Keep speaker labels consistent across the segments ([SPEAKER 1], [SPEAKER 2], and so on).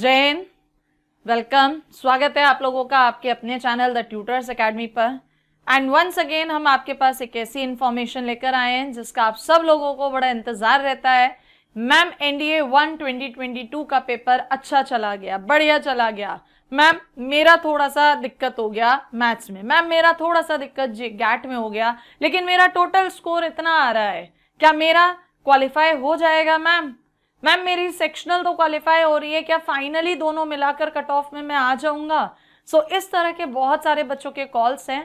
[SPEAKER 1] Jain welcome स्वागत है आप लोगों का आपके अपने चैनल द ट्यूटर्स एकेडमी पर एंड वंस अगेन हम आपके पास एक ऐसी इन्फॉर्मेशन लेकर आए हैं जिसका आप सब लोगों को बड़ा इंतजार रहता है ma'am NDA one twenty twenty two का पेपर अच्छा चला गया बढ़िया चला गया मैम मेरा थोड़ा सा दिक्कत हो गया मैथ्स में मैम मेरा थोड़ा सा दिक्कत गैट में हो गया लेकिन मेरा टोटल स्कोर इतना आ रहा है क्या मेरा क्वालिफाई हो जाएगा मैम मैम मेरी सेक्शनल तो क्वालिफाई हो रही है क्या फाइनली दोनों मिलाकर कट ऑफ में मैं आ जाऊंगा सो so, इस तरह के बहुत सारे बच्चों के कॉल्स हैं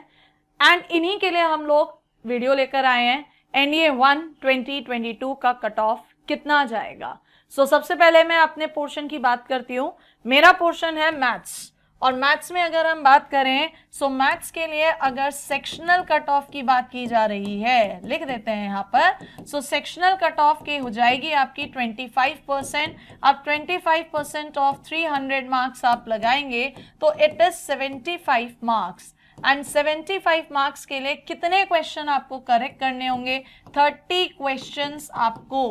[SPEAKER 1] एंड इन्हीं के लिए हम लोग वीडियो लेकर आए हैं N A one twenty twenty two का कट ऑफ कितना जाएगा सो so, सबसे पहले मैं अपने पोर्शन की बात करती हूँ मेरा पोर्शन है मैथ्स और मैथ्स में अगर हम बात करें सो मैथ्स के लिए अगर सेक्शनल कट ऑफ की बात की जा रही है लिख देते हैं यहाँ पर सो सेक्शनल कट ऑफ की हो जाएगी आपकी 25 परसेंट आप 25 परसेंट ऑफ 300 मार्क्स आप लगाएंगे तो it is 75 marks and 75 marks के लिए कितने क्वेश्चन आपको करेक्ट करने होंगे 30 क्वेश्चंस आपको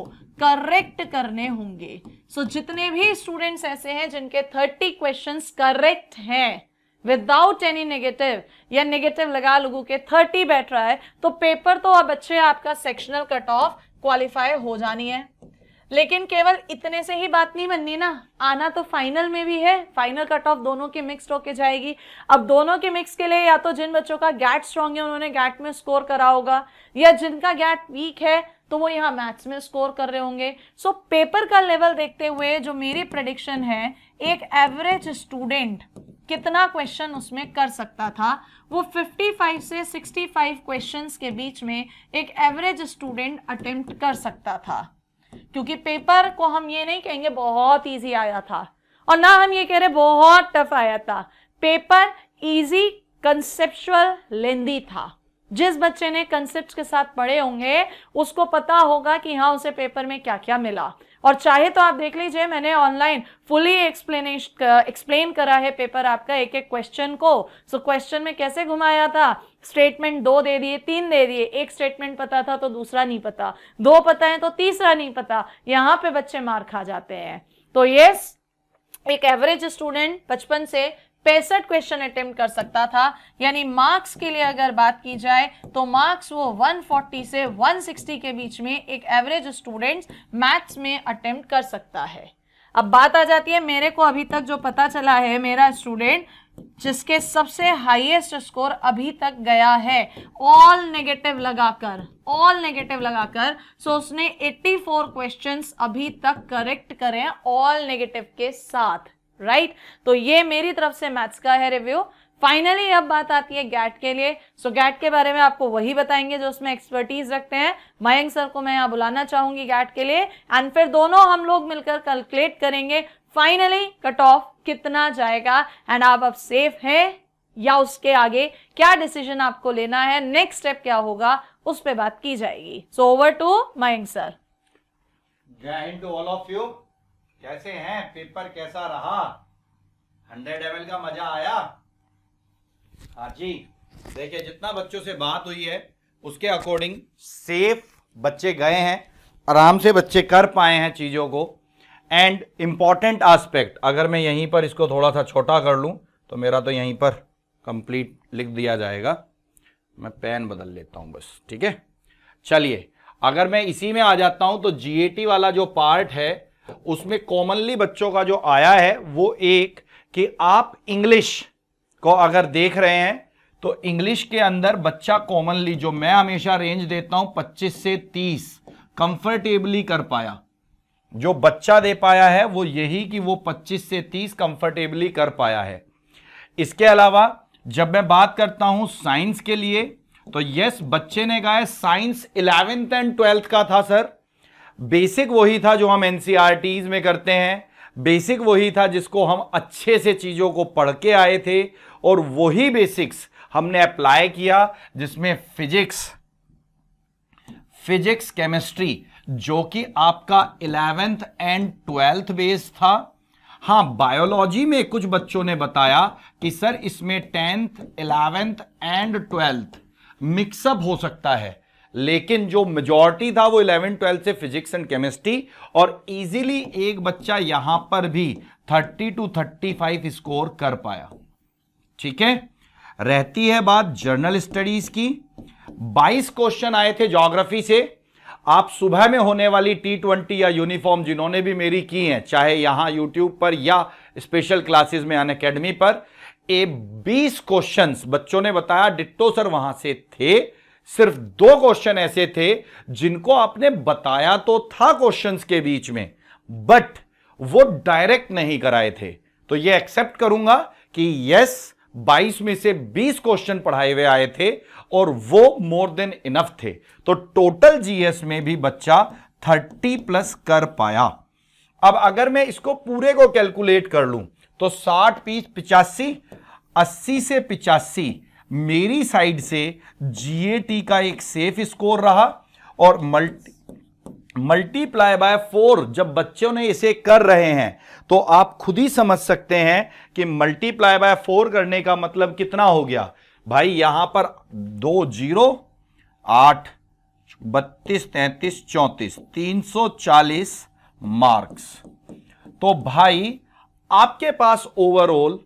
[SPEAKER 1] करेक्ट करने होंगे सो so, जितने भी स्टूडेंट्स ऐसे हैं जिनके 30 क्वेश्चंस करेक्ट हैं विदाउट एनी नेगेटिव या नेगेटिव लगा लोगों के 30 बैठ रहा है तो पेपर तो अब अच्छे आपका सेक्शनल कट ऑफ क्वालिफाई हो जानी है लेकिन केवल इतने से ही बात नहीं बननी ना आना तो फाइनल में भी है फाइनल कट ऑफ दोनों की मिक्स होके जाएगी अब दोनों के मिक्स के लिए या तो जिन बच्चों का गैट स्ट्रांग है उन्होंने गैट में स्कोर करा होगा या जिनका गैट वीक है तो वो यहाँ मैथ्स में स्कोर कर रहे होंगे सो so, पेपर का लेवल देखते हुए जो मेरी प्रडिक्शन है एक एवरेज स्टूडेंट कितना क्वेश्चन उसमें कर सकता था वो 55 से 65 क्वेश्चंस के बीच में एक एवरेज स्टूडेंट अटेम्प्ट कर सकता था क्योंकि पेपर को हम ये नहीं कहेंगे बहुत ईजी आया था और ना हम ये कह रहे बहुत टफ आया था पेपर ईजी कंसेप्चुअल लेंदी था जिस बच्चे ने कंसेप्ट के साथ पढ़े होंगे उसको पता होगा कि हाँ उसे पेपर में क्या क्या मिला और चाहे तो आप देख लीजिए मैंने ऑनलाइन फुली एक्सप्लेनेश एक्सप्लेन करा है पेपर आपका एक एक क्वेश्चन को सो so, क्वेश्चन में कैसे घुमाया था स्टेटमेंट दो दे दिए तीन दे दिए एक स्टेटमेंट पता था तो दूसरा नहीं पता दो पता है तो तीसरा नहीं पता यहाँ पे बच्चे मार खा जाते हैं तो यस एक एवरेज स्टूडेंट बचपन से पैंसठ क्वेश्चन अटेम्प्ट कर सकता था यानी मार्क्स के लिए अगर बात की जाए तो मार्क्स वो 140 से 160 के बीच में एक एवरेज स्टूडेंट्स मैथ्स में अटेम्प्ट कर सकता है अब बात आ जाती है मेरे को अभी तक जो पता चला है मेरा स्टूडेंट जिसके सबसे हाईएस्ट स्कोर अभी तक गया है ऑल नेगेटिव लगाकर ऑल नेगेटिव लगाकर सो उसने 84 क्वेश्चंस अभी तक करेक्ट करें ऑल नेगेटिव के साथ राइट right? तो ये मेरी तरफ से मैथ्स का है रिव्यू फाइनली अब बात आती है गैट के लिए सो so, गैट के बारे में आपको वही बताएंगे जो उसमें एक्सपर्टीज रखते हैं मयंक सर को मैं यहाँ बुलाना चाहूंगी गैट के लिए एंड फिर दोनों हम लोग मिलकर कैलकुलेट करेंगे फाइनली कट ऑफ कितना जाएगा एंड आप अब सेफ हैं या उसके आगे क्या डिसीजन आपको लेना है नेक्स्ट स्टेप क्या होगा उस पर बात की जाएगी so over to Mayank sir
[SPEAKER 2] to all of you कैसे हैं पेपर कैसा रहा हंड्रेड एम का मजा आया हाँ जी देखिए जितना बच्चों से बात हुई है उसके अकॉर्डिंग सेफ बच्चे गए हैं आराम से बच्चे कर पाए हैं चीज़ों को एंड इम्पॉर्टेंट आस्पेक्ट अगर मैं यहीं पर इसको थोड़ा सा छोटा कर लूं तो मेरा तो यहीं पर कंप्लीट लिख दिया जाएगा मैं पेन बदल लेता हूं बस ठीक है चलिए अगर मैं इसी में आ जाता हूं तो जीएटी वाला जो पार्ट है उसमें कॉमनली बच्चों का जो आया है वो एक कि आप इंग्लिश को अगर देख रहे हैं तो इंग्लिश के अंदर बच्चा कॉमनली जो मैं हमेशा रेंज देता हूं 25 से 30 कंफर्टेबली कर पाया जो बच्चा दे पाया है वो यही कि वो 25 से 30 कंफर्टेबली कर पाया है इसके अलावा जब मैं बात करता हूं साइंस के लिए तो यस बच्चे ने कहा है साइंस इलेवेंथ एंड ट्वेल्थ का था सर बेसिक वही था जो हम एन e में करते हैं बेसिक वही था जिसको हम अच्छे से चीज़ों को पढ़ के आए थे और वही बेसिक्स हमने अप्लाई किया जिसमें फिजिक्स फिजिक्स केमिस्ट्री जो कि आपका इलेवेंथ एंड ट्वेल्थ बेस था हाँ बायोलॉजी में कुछ बच्चों ने बताया कि सर इसमें tenth eleventh and twelfth mix up हो सकता है लेकिन जो मेजॉरिटी था वो इलेवन ट्वेल्थ से फिजिक्स एंड केमिस्ट्री और इजीली एक बच्चा यहां पर भी thirty two thirty five score कर पाया ठीक है रहती है बात जर्नल स्टडीज की 22 क्वेश्चन आए थे ज्योग्राफी से आप सुबह में होने वाली टी ट्वेंटी या यूनिफॉर्म जिन्होंने भी मेरी की है चाहे यहां यूट्यूब पर या स्पेशल क्लासेस में अन अकेडमी पर ए बीस क्वेश्चन बच्चों ने बताया डिट्टो सर वहां से थे सिर्फ दो क्वेश्चन ऐसे थे जिनको आपने बताया तो था क्वेश्चंस के बीच में बट वो डायरेक्ट नहीं कराए थे तो ये एक्सेप्ट करूंगा कि यस 22 में से 20 क्वेश्चन पढ़ाए हुए आए थे और वो मोर देन इनफ थे तो टोटल जीएस में भी बच्चा 30 प्लस कर पाया अब अगर मैं इसको पूरे को कैलकुलेट कर लूं तो 60 पीस पिचासी अस्सी से पिचासी मेरी साइड से जीएटी का एक सेफ स्कोर रहा और मल्टी मल्टीप्लाई बाय फोर जब बच्चों ने इसे कर रहे हैं तो आप खुद ही समझ सकते हैं कि मल्टीप्लाई बाय फोर करने का मतलब कितना हो गया भाई यहां पर दो जीरो आठ बत्तीस तैतीस चौंतीस तीन सौ चालीस मार्क्स तो भाई आपके पास ओवरऑल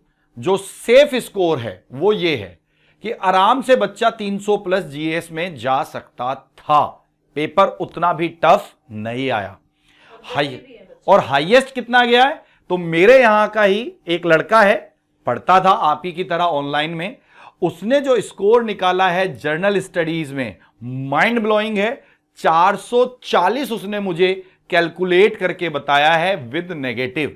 [SPEAKER 2] जो सेफ स्कोर है वो ये है कि आराम से बच्चा 300 प्लस जीएस में जा सकता था पेपर उतना भी टफ नहीं आया हाई और हाईएस्ट कितना गया है तो मेरे यहां का ही एक लड़का है पढ़ता था आप ही की तरह ऑनलाइन में उसने जो स्कोर निकाला है जर्नल स्टडीज में माइंड ब्लोइंग है 440 उसने मुझे कैलकुलेट करके बताया है विद नेगेटिव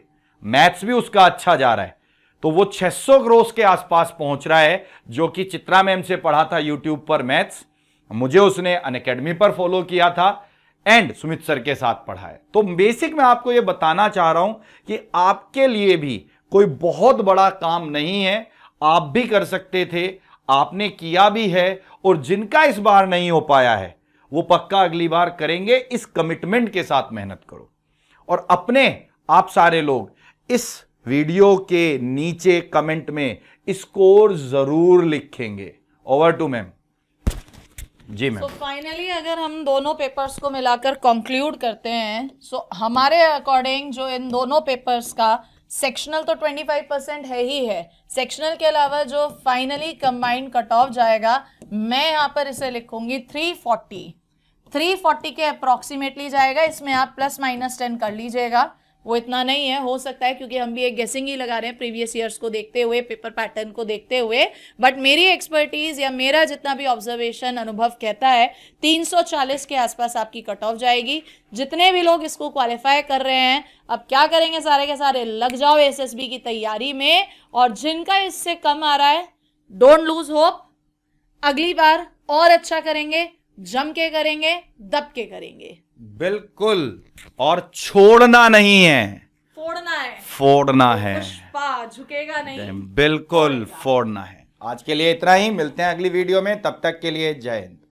[SPEAKER 2] मैथ्स भी उसका अच्छा जा रहा है तो वो 600 ग्रोस के आसपास पहुंच रहा है जो कि चित्रा मैम से पढ़ा था यूट्यूब पर मैथ्स मुझे उसने अन अकेडमी पर फॉलो किया था एंड सुमित सर के साथ पढ़ा है तो बेसिक मैं आपको ये बताना चाह रहा हूं कि आपके लिए भी कोई बहुत बड़ा काम नहीं है आप भी कर सकते थे आपने किया भी है और जिनका इस बार नहीं हो पाया है वो पक्का अगली बार करेंगे इस कमिटमेंट के साथ मेहनत करो और अपने आप सारे लोग इस वीडियो के नीचे कमेंट में स्कोर जरूर लिखेंगे over to ma'am ji ma'am
[SPEAKER 1] finally अगर हम दोनों पेपर्स को मिलाकर कंक्लूड करते हैं सो so, हमारे अकॉर्डिंग जो इन दोनों पेपर्स का सेक्शनल तो 25 परसेंट है ही है सेक्शनल के अलावा जो फाइनली कंबाइंड कट ऑफ जाएगा मैं यहाँ पर इसे लिखूंगी 340 340 के अप्रॉक्सीमेटली जाएगा इसमें आप प्लस माइनस टेन कर लीजिएगा वो इतना नहीं है हो सकता है क्योंकि हम भी एक गेसिंग ही लगा रहे हैं प्रीवियस ईयर्स को देखते हुए पेपर पैटर्न को देखते हुए बट मेरी एक्सपर्टीज़ या मेरा जितना भी ऑब्जर्वेशन अनुभव कहता है 340 के आसपास आपकी कट ऑफ जाएगी जितने भी लोग इसको क्वालिफाई कर रहे हैं अब क्या करेंगे सारे के सारे लग जाओ एस की तैयारी में और जिनका इससे कम आ रहा है डोंट लूज होप अगली बार और अच्छा करेंगे जम के करेंगे दब के करेंगे
[SPEAKER 2] बिल्कुल और छोड़ना नहीं है फोड़ना है फोड़ना तो है
[SPEAKER 1] झुकेगा नहीं
[SPEAKER 2] बिल्कुल फोड़ना है आज के लिए इतना ही मिलते हैं अगली वीडियो में तब तक के लिए जय हिंद